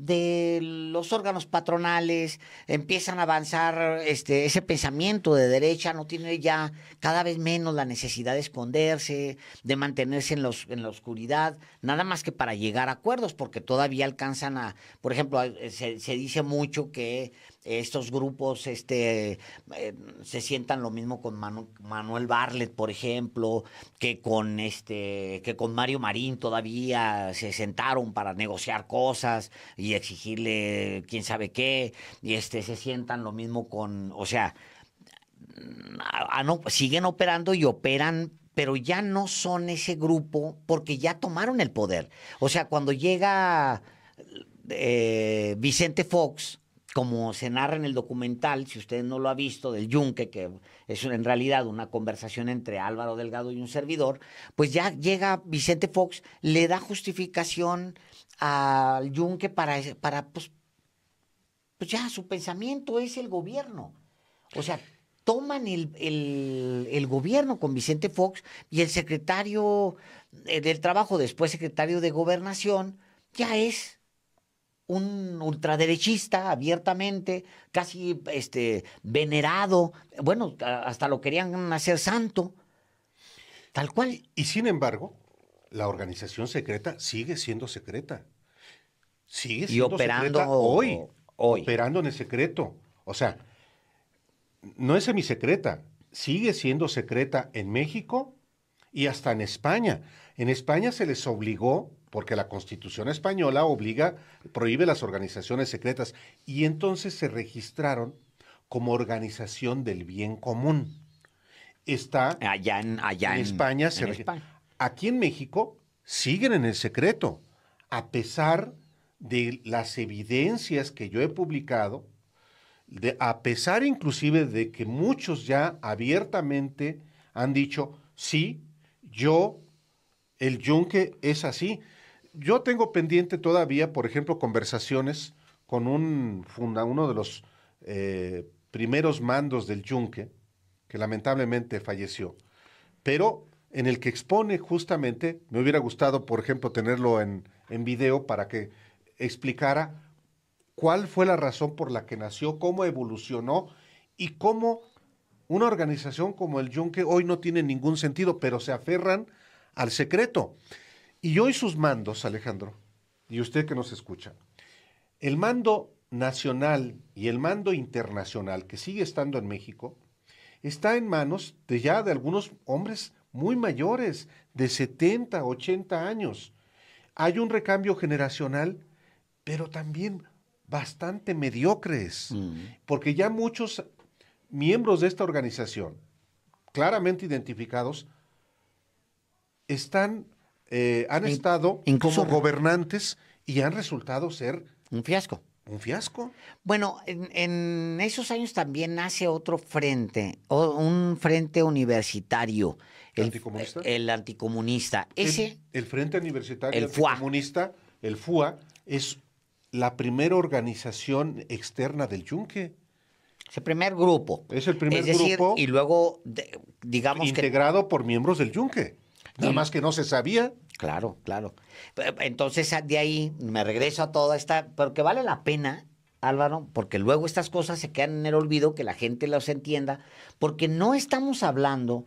de los órganos patronales, empiezan a avanzar este, ese pensamiento de derecha, no tiene ya cada vez menos la necesidad de esconderse, de mantenerse en, los, en la oscuridad, nada más que para llegar a acuerdos, porque todavía alcanzan a, por ejemplo, se dice mucho que estos grupos este, eh, se sientan lo mismo con Manuel Barlet, por ejemplo, que con, este, que con Mario Marín todavía se sentaron para negociar cosas y exigirle quién sabe qué, y este, se sientan lo mismo con, o sea, siguen operando y operan pero ya no son ese grupo porque ya tomaron el poder. O sea, cuando llega eh, Vicente Fox, como se narra en el documental, si usted no lo ha visto, del Yunque, que es en realidad una conversación entre Álvaro Delgado y un servidor, pues ya llega Vicente Fox, le da justificación al Yunque para, para pues, pues ya su pensamiento es el gobierno. O sea, toman el, gobierno con Vicente Fox y el secretario eh, del Trabajo, después secretario de Gobernación, ya es un ultraderechista abiertamente, casi este, venerado, bueno, hasta lo querían hacer santo, tal cual. Y sin embargo, la organización secreta sigue siendo secreta. Sigue siendo operando hoy, hoy. Operando en el secreto. O sea, no es semisecreta, sigue siendo secreta en México y hasta en España. En España se les obligó porque la Constitución española obliga, prohíbe las organizaciones secretas, y entonces se registraron como organización del bien común. Está allá ah, en, ah, España, Aquí en México siguen en el secreto, a pesar de las evidencias que yo he publicado, a pesar inclusive de que muchos ya abiertamente han dicho, sí, yo, el yunque es así. Yo tengo pendiente todavía, por ejemplo, conversaciones con un, uno de los eh, primeros mandos del Yunque, que lamentablemente falleció, pero en el que expone justamente, me hubiera gustado, por ejemplo, tenerlo en, en video para que explicara cuál fue la razón por la que nació, cómo evolucionó y cómo una organización como el Yunque hoy no tiene ningún sentido, pero se aferran al secreto. Y hoy sus mandos, Alejandro, y usted que nos escucha, el mando nacional y el mando internacional que sigue estando en México está en manos de ya de algunos hombres muy mayores, de 70, 80 años. Hay un recambio generacional, pero también bastante mediocres, mm. porque ya muchos miembros de esta organización, claramente identificados, están eh, han estado como gobernantes y han resultado ser... Un fiasco. Un fiasco. Bueno, en, esos años también nace otro frente, o un frente universitario. ¿El anticomunista? El, anticomunista. Ese... El, frente universitario el anticomunista, el FUA, es la primera organización externa del Yunque. Es el primer grupo. Es el primer grupo. Y luego, digamos. Integrado por miembros del Yunque nada más que no se sabía. Claro, claro. Entonces de ahí me regreso a toda esta, Pero que vale la pena, Álvaro, porque luego estas cosas se quedan en el olvido, que la gente las entienda, porque no estamos hablando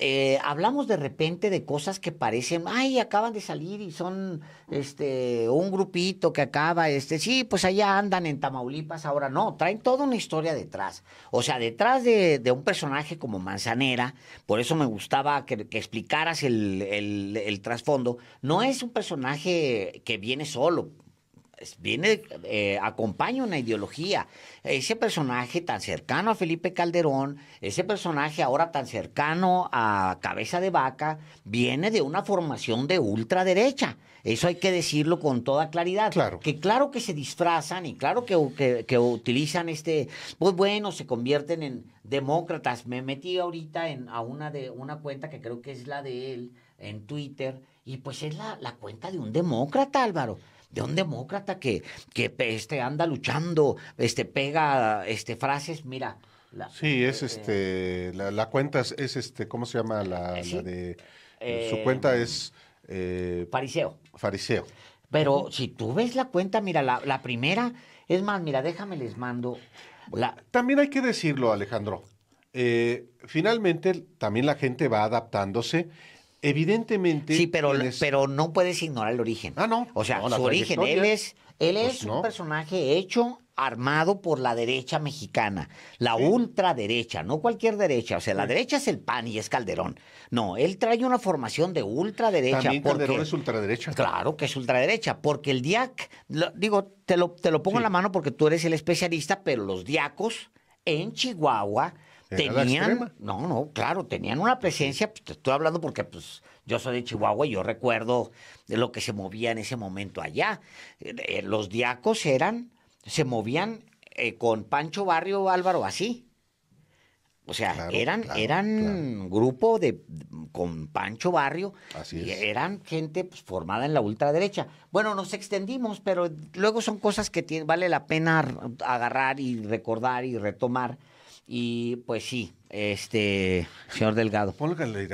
eh, hablamos de repente de cosas que parecen, ay, acaban de salir y son este un grupito que acaba, este, sí, pues allá andan en Tamaulipas, ahora no, traen toda una historia detrás. O sea, detrás de, un personaje como Manzanera, por eso me gustaba que, explicaras el, el trasfondo, no es un personaje que viene solo, viene, eh, acompaña una ideología. Ese personaje tan cercano a Felipe Calderón, ese personaje ahora tan cercano a Cabeza de Vaca, viene de una formación de ultraderecha. Eso hay que decirlo con toda claridad. Claro. Que claro que se disfrazan y claro que, utilizan este, pues bueno, se convierten en demócratas. Me metí ahorita en, a una, de, una cuenta que creo que es la de él en Twitter y pues es la cuenta de un demócrata, Álvaro de un demócrata que, que este, anda luchando, este, pega este, frases, mira. sí, es este, la, cuenta es, este, ¿cómo se llama? La, eh, de, eh, su eh, cuenta es... fariseo. Fariseo. Pero si tú ves la cuenta, mira, la, primera, es más, mira, déjame les mando. La... También hay que decirlo, Alejandro. finalmente, también la gente va adaptándose Evidentemente. Sí, pero, pero no puedes ignorar el origen. Ah, no. O sea, su origen. Él es, él pues es un personaje hecho, armado por la derecha mexicana. La ultraderecha, no cualquier derecha. O sea, la derecha es el PAN y es Calderón. No, él trae una formación de ultraderecha. También porque, Calderón es ultraderecha. Claro que es ultraderecha. Porque el DIAC, digo, te lo, te lo pongo en la mano porque tú eres el especialista, pero los diacos en Chihuahua tenían, no, no, claro, tenían una presencia, pues, te estoy hablando porque pues yo soy de Chihuahua y yo recuerdo lo que se movía en ese momento allá. Eh, eh, los diacos eran, se movían eh, con Pancho Barrio Álvaro así. O sea, eran, eran grupo de con Pancho Barrio. Así Y eran gente pues, formada en la ultraderecha. Bueno, nos extendimos, pero luego son cosas que vale la pena agarrar y recordar y retomar y pues sí, este, señor Delgado. Póngale el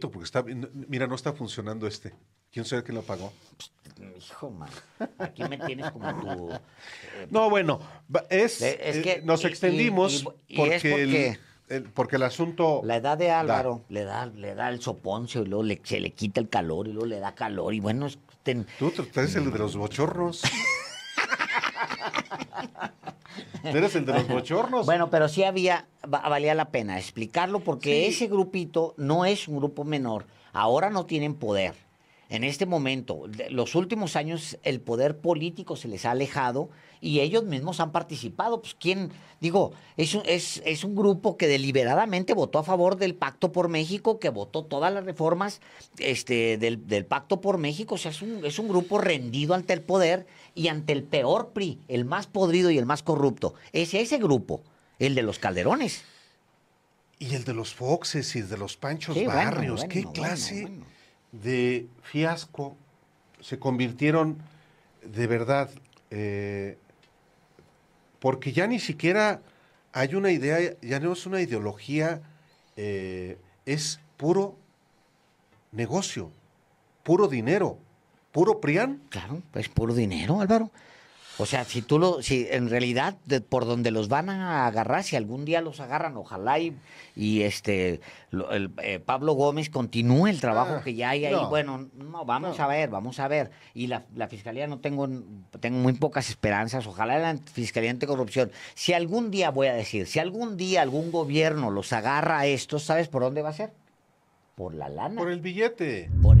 porque está, mira, no está funcionando este. ¿Quién sabe quién lo apagó? Hijo, man. Aquí me tienes como tu. Eh, no, bueno, es. Eh, eh, que, nos extendimos porque, el, asunto. La edad de Álvaro le da le da el soponcio y luego le, se le quita el calor y luego le da calor y bueno. Tú eres el de los bochorros. Eres el de los bochornos. Bueno, pero sí había, valía la pena explicarlo porque ese grupito no es un grupo menor. Ahora no tienen poder. En este momento, los últimos años, el poder político se les ha alejado y ellos mismos han participado. Pues quién, digo, es un, es, es un grupo que deliberadamente votó a favor del Pacto por México, que votó todas las reformas este, del, del Pacto por México. O sea, es un, es un grupo rendido ante el poder y ante el peor PRI, el más podrido y el más corrupto, es ese grupo, el de los Calderones. Y el de los Foxes y el de los Panchos Barrios, qué clase de fiasco se convirtieron de verdad, eh, porque ya ni siquiera hay una idea, ya no es una ideología, eh, es puro negocio, puro dinero. ¿Puro PRIAN? Claro, es pues puro dinero, Álvaro. O sea, si tú lo, si en realidad por donde los van a agarrar, si algún día los agarran, ojalá y, este el, eh, Pablo Gómez continúe el trabajo ah, que ya hay ahí. bueno, no, vamos a ver, vamos a ver. Y la, fiscalía no tengo, tengo muy pocas esperanzas. Ojalá la fiscalía anticorrupción. Si algún día voy a decir, si algún día algún gobierno los agarra a estos, ¿sabes por dónde va a ser? Por la lana. Por el billete. Por